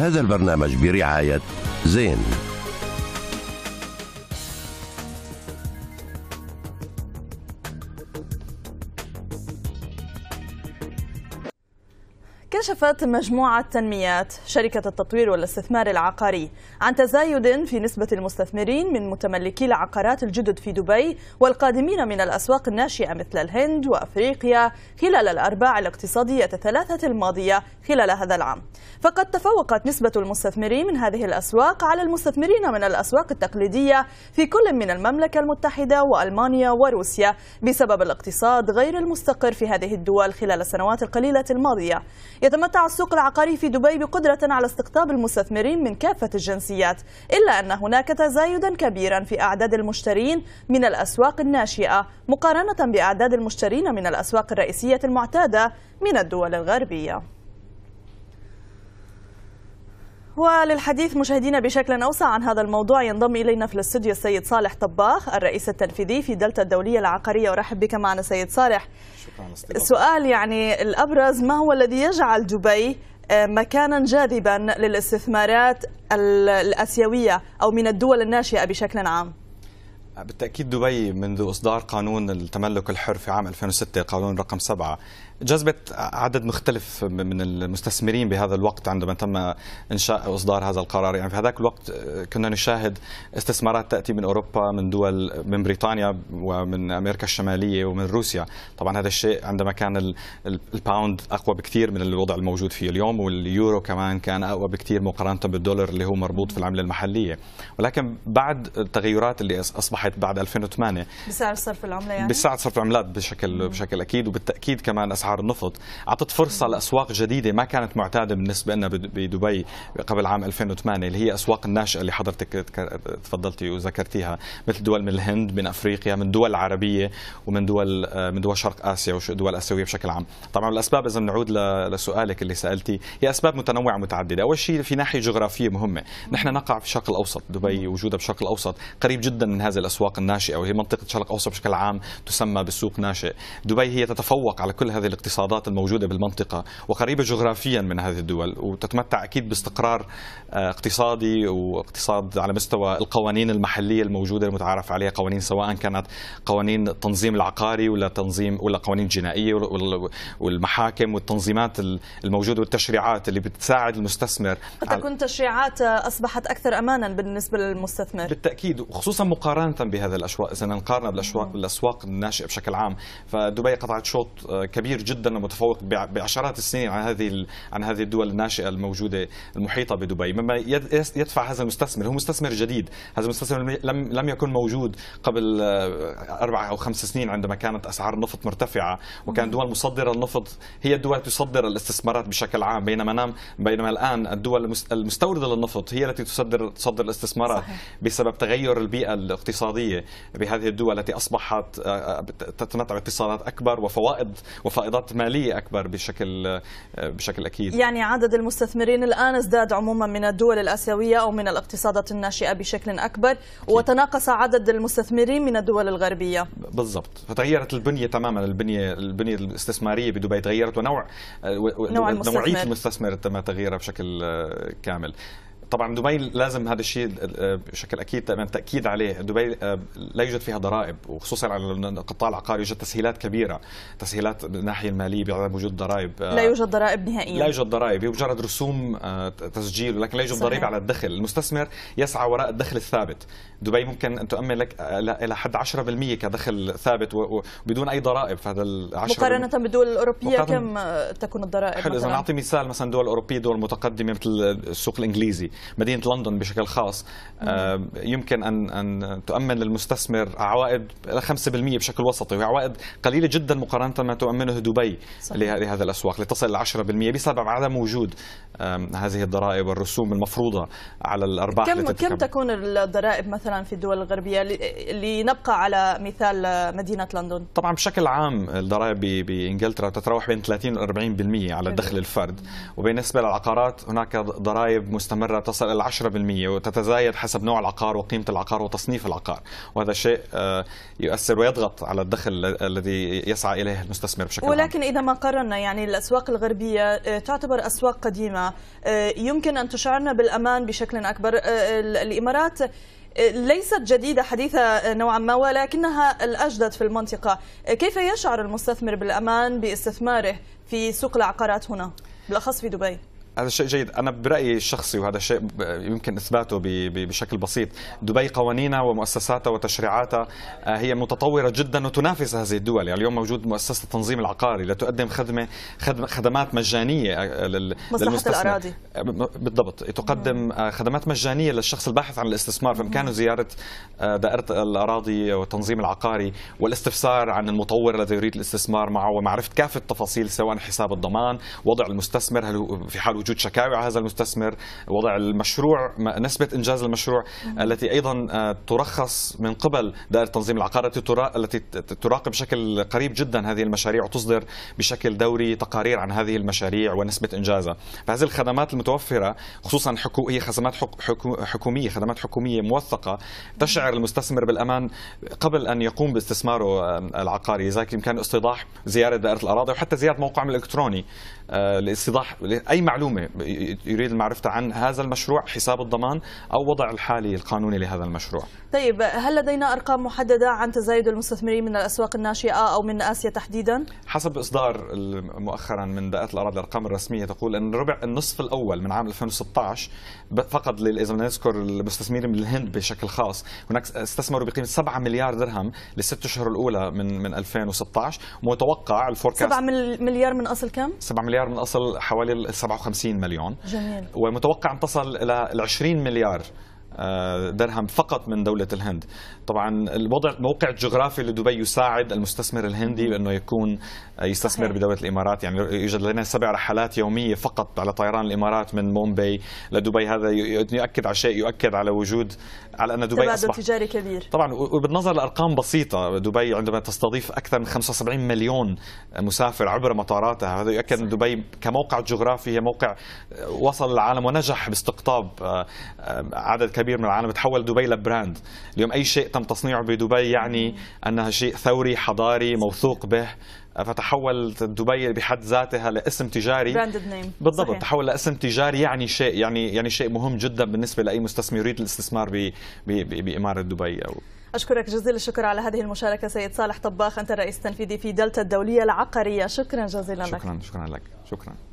هذا البرنامج برعاية زين كشفت مجموعة تنميات شركة التطوير والاستثمار العقاري عن تزايد في نسبة المستثمرين من متملكي العقارات الجدد في دبي والقادمين من الأسواق الناشئة مثل الهند وأفريقيا خلال الأرباع الاقتصادية الثلاثة الماضية خلال هذا العام فقد تفوقت نسبة المستثمرين من هذه الأسواق على المستثمرين من الأسواق التقليدية في كل من المملكة المتحدة وألمانيا وروسيا بسبب الاقتصاد غير المستقر في هذه الدول خلال السنوات القليلة الماضية يتمتع السوق العقاري في دبي بقدرة على استقطاب المستثمرين من كافة الجنسيات إلا أن هناك تزايدا كبيرا في أعداد المشترين من الأسواق الناشئة مقارنة بأعداد المشترين من الأسواق الرئيسية المعتادة من الدول الغربية وللحديث مشاهدينا بشكل أوسع عن هذا الموضوع ينضم إلينا في الاستوديو السيد صالح طباخ الرئيس التنفيذي في دلتا الدولية العقارية أرحب بك معنا سيد صالح شكرا سؤال يعني الأبرز ما هو الذي يجعل دبي آه، مكانا جاذبا للاستثمارات الآسيوية أو من الدول الناشئة بشكل عام؟ بالتأكيد دبي منذ إصدار قانون التملك الحر في عام 2006 قانون رقم 7 جذبت عدد مختلف من المستثمرين بهذا الوقت عندما تم إنشاء وإصدار هذا القرار يعني في هذاك الوقت آه، كنا نشاهد استثمارات تأتي من أوروبا من دول من بريطانيا ومن أمريكا الشمالية ومن روسيا طبعا هذا الشيء عندما كان الباوند أقوى بكثير من الوضع الموجود فيه اليوم واليورو كمان كان أقوى بكثير مقارنة بالدولار اللي هو مربوط في العملة المحلية ولكن بعد التغيرات اللي أصبحت ارتفعت بعد 2008 بسعر صرف العمله يعني بسعر صرف العملات بشكل بشكل اكيد وبالتاكيد كمان اسعار النفط اعطت فرصه لاسواق جديده ما كانت معتاده بالنسبه لنا بدبي قبل عام 2008 اللي هي اسواق الناشئه اللي حضرتك تفضلتي وذكرتيها مثل دول من الهند من افريقيا من دول عربيه ومن دول آه، من دول شرق اسيا ودول اسيويه بشكل عام طبعا الاسباب اذا بنعود لسؤالك اللي سالتي هي اسباب متنوعه متعدده اول شيء في ناحيه جغرافيه مهمه نحن نقع في الشرق الاوسط دبي وجودها بالشرق الاوسط قريب جدا من هذه الأسواق الناشئة وهي منطقة الشرق الأوسط بشكل عام تسمى بالسوق ناشئ دبي هي تتفوق على كل هذه الاقتصادات الموجودة بالمنطقة وقريبة جغرافيا من هذه الدول وتتمتع أكيد باستقرار آه، اقتصادي واقتصاد على مستوى القوانين المحلية الموجودة المتعارف عليها قوانين سواء كانت قوانين التنظيم العقاري ولا تنظيم ولا قوانين جنائية والمحاكم والتنظيمات الموجودة والتشريعات اللي بتساعد المستثمر حتى كنت تشريعات آه، أصبحت أكثر أمانا بالنسبة للمستثمر بالتأكيد وخصوصا مقارنة مقارنه بهذا الاسواق اذا نقارن بالاسواق الناشئه بشكل عام فدبي قطعت شوط آه، كبير جدا ومتفوق بعشرات السنين عن هذه عن هذه الدول الناشئه الموجوده المحيطه بدبي مما يدفع هذا المستثمر هو مستثمر جديد هذا المستثمر لم لم يكن موجود قبل آه، اربع او خمس سنين عندما كانت اسعار النفط مرتفعه وكان دول مصدره النفط هي الدول تصدر الاستثمارات بشكل عام بينما نام بينما الان الدول المستورده للنفط هي التي تصدر تصدر الاستثمارات صحيح. بسبب تغير البيئه الاقتصاديه الاقتصاديه بهذه الدول التي اصبحت آه، آه، تتمتع باتصالات اكبر وفوائد وفائضات ماليه اكبر بشكل آه، بشكل اكيد يعني عدد المستثمرين الان ازداد عموما من الدول الاسيويه او من الاقتصادات الناشئه بشكل اكبر وتناقص عدد المستثمرين من الدول الغربيه بالضبط فتغيرت البنيه تماما البنيه البنيه الاستثماريه بدبي تغيرت ونوع نوع المستثمر. نوعيه المستثمر تم تغييرها بشكل كامل طبعا دبي لازم هذا الشيء آه، بشكل اكيد تاكيد عليه دبي آه، لا يوجد فيها ضرائب وخصوصا على القطاع العقاري يوجد تسهيلات كبيره تسهيلات من الناحيه الماليه بعدم وجود ضرائب آه، لا يوجد ضرائب نهائيا لا يوجد ضرائب هي مجرد رسوم تسجيل ولكن لا يوجد ضريبه على الدخل المستثمر يسعى وراء الدخل الثابت دبي ممكن ان تؤمن لك الى حد 10% كدخل ثابت وبدون اي ضرائب فهذا ال 10 مقارنه بالدول الاوروبيه كم تكون الضرائب حلو اذا نعطي مثال مثلا دول اوروبيه دول متقدمه مثل السوق الانجليزي مدينه لندن بشكل خاص آه، يمكن ان ان تؤمن للمستثمر عوائد 5% بشكل وسطي وهي عوائد قليله جدا مقارنه ما تؤمنه دبي صحيح. الاسواق لتصل الى 10% بسبب عدم وجود هذه الضرائب والرسوم المفروضه على الارباح كم كم تكون الضرائب مثلا في الدول الغربيه لنبقى على مثال مدينه لندن طبعا بشكل عام الضرائب بانجلترا تتراوح بين 30 و 40% على دخل الفرد وبالنسبه للعقارات هناك ضرائب مستمره تصل إلى 10% وتتزايد حسب نوع العقار وقيمة العقار وتصنيف العقار وهذا شيء آه، يؤثر ويضغط على الدخل الذي يسعى إليه المستثمر بشكل ولكن عام. إذا ما قررنا يعني الأسواق الغربية آه، تعتبر أسواق قديمة آه، يمكن أن تشعرنا بالأمان بشكل أكبر الإمارات ليست جديدة حديثة نوعا ما ولكنها الأجدد في المنطقة كيف يشعر المستثمر بالأمان باستثماره في سوق العقارات هنا بالأخص في دبي؟ هذا شيء جيد انا برايي الشخصي وهذا شيء يمكن اثباته بشكل بسيط دبي قوانينها ومؤسساتها وتشريعاتها آه، هي متطوره جدا وتنافس هذه الدول يعني اليوم موجود مؤسسه التنظيم العقاري لتقدم خدمه خدمات مجانيه آه، للمستثمر الاراضي آه، بالضبط تقدم خدمات مجانيه للشخص الباحث عن الاستثمار فامكانه زياره دائره الاراضي والتنظيم العقاري والاستفسار عن المطور الذي يريد الاستثمار معه ومعرفه كافه التفاصيل سواء حساب الضمان وضع المستثمر هل في حال وجود وجود شكاوي على هذا المستثمر وضع المشروع نسبة إنجاز المشروع التي أيضا آه، ترخص من قبل دائرة تنظيم العقار التي تراقب بشكل قريب جدا هذه المشاريع وتصدر بشكل دوري تقارير عن هذه المشاريع ونسبة إنجازها فهذه الخدمات المتوفرة خصوصا هي خدمات حكومية خدمات حكومية موثقة تشعر المستثمر بالأمان قبل أن يقوم باستثماره العقاري لذلك بإمكانه استيضاح زيارة دائرة الأراضي وحتى زيارة موقعهم الإلكتروني آه، لاستيضاح اي معلومه يريد المعرفه عن هذا المشروع حساب الضمان او وضع الحالي القانوني لهذا المشروع. طيب هل لدينا ارقام محدده عن تزايد المستثمرين من الاسواق الناشئه او من اسيا تحديدا؟ حسب اصدار مؤخرا من دائره الاراضي الارقام الرسميه تقول ان ربع النصف الاول من عام 2016 فقط اذا بدنا نذكر المستثمرين من الهند بشكل خاص هناك استثمروا بقيمه 7 مليار درهم للست اشهر الاولى من من 2016 متوقع الفوركاست 7 مليار من اصل كم؟ 7 مليار مليار من اصل حوالي 57 مليون جميل ومتوقع ان تصل الى 20 مليار آه، درهم فقط من دولة الهند طبعا الوضع الموقع الجغرافي لدبي يساعد المستثمر الهندي بانه يكون آه، يستثمر صحيح. بدوله الامارات يعني يوجد لدينا سبع رحلات يوميه فقط على طيران الامارات من مومباي لدبي هذا يؤكد على شيء يؤكد على وجود على ان دبي اصبح تجاري كبير طبعا وبالنظر لارقام بسيطه دبي عندما تستضيف اكثر من 75 مليون آه، مسافر عبر مطاراتها هذا يؤكد ان دبي كموقع جغرافي هي موقع آه، وصل العالم ونجح باستقطاب عدد كبير من العالم تحول دبي لبراند اليوم اي شيء تم تصنيعه بدبي يعني أنها شيء ثوري حضاري موثوق به فتحولت دبي بحد ذاتها لاسم تجاري نيم بالضبط صحيح. تحول لاسم تجاري يعني شيء يعني يعني شيء مهم جدا بالنسبه لاي مستثمر يريد الاستثمار ب ب باماره دبي او أشكرك جزيل الشكر على هذه المشاركة سيد صالح طباخ أنت الرئيس التنفيذي في دلتا الدولية العقارية شكرا جزيلا شكرا لك شكرا شكرا لك شكرا